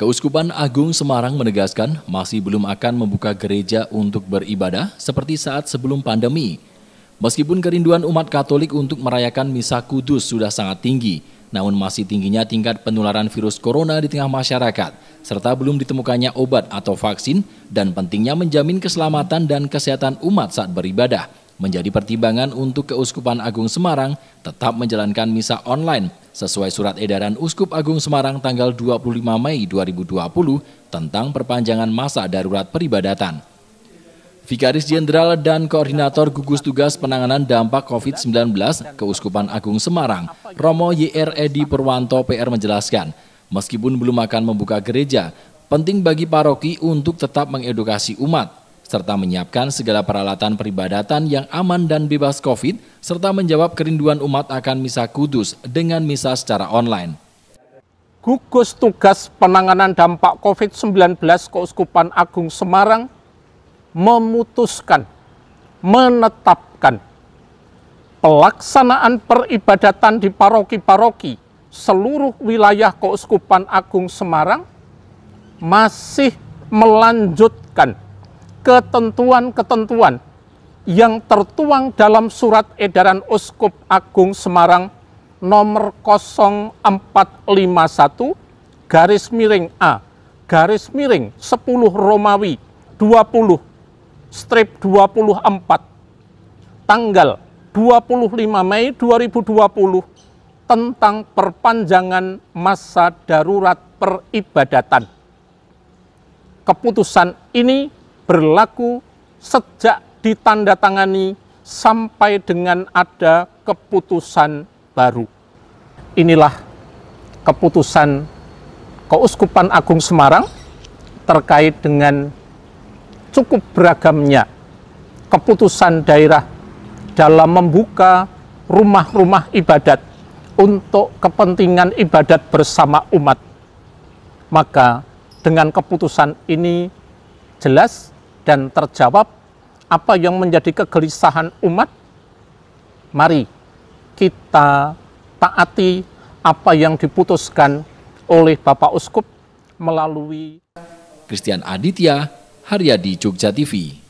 Keuskupan Agung Semarang menegaskan masih belum akan membuka gereja untuk beribadah seperti saat sebelum pandemi. Meskipun kerinduan umat Katolik untuk merayakan Misa Kudus sudah sangat tinggi, namun masih tingginya tingkat penularan virus corona di tengah masyarakat, serta belum ditemukannya obat atau vaksin, dan pentingnya menjamin keselamatan dan kesehatan umat saat beribadah, menjadi pertimbangan untuk Keuskupan Agung Semarang tetap menjalankan misa online sesuai surat edaran Uskup Agung Semarang tanggal 25 Mei 2020 tentang perpanjangan masa darurat peribadatan. Vikaris Jenderal dan Koordinator Gugus Tugas Penanganan Dampak COVID-19 Keuskupan Agung Semarang, Romo YR Edi Purwanto PR menjelaskan, meskipun belum akan membuka gereja, penting bagi paroki untuk tetap mengedukasi umat serta menyiapkan segala peralatan peribadatan yang aman dan bebas COVID, serta menjawab kerinduan umat akan misa kudus dengan misa secara online. Gugus Tugas Penanganan Dampak COVID-19 Keuskupan Agung Semarang memutuskan, menetapkan pelaksanaan peribadatan di paroki-paroki seluruh wilayah Keuskupan Agung Semarang masih melanjutkan ketentuan-ketentuan yang tertuang dalam surat edaran Uskup Agung Semarang nomor 0451 garis miring A garis miring 10 Romawi 20 strip 24 tanggal 25 Mei 2020 tentang perpanjangan masa darurat peribadatan. Keputusan ini berlaku sejak ditandatangani sampai dengan ada keputusan baru. Inilah keputusan Keuskupan Agung Semarang terkait dengan cukup beragamnya keputusan daerah dalam membuka rumah-rumah ibadat untuk kepentingan ibadat bersama umat. Maka dengan keputusan ini jelas dan terjawab apa yang menjadi kegelisahan umat, mari kita taati apa yang diputuskan oleh Bapak Uskup melalui Christian Aditya, Haryadi Jogja TV.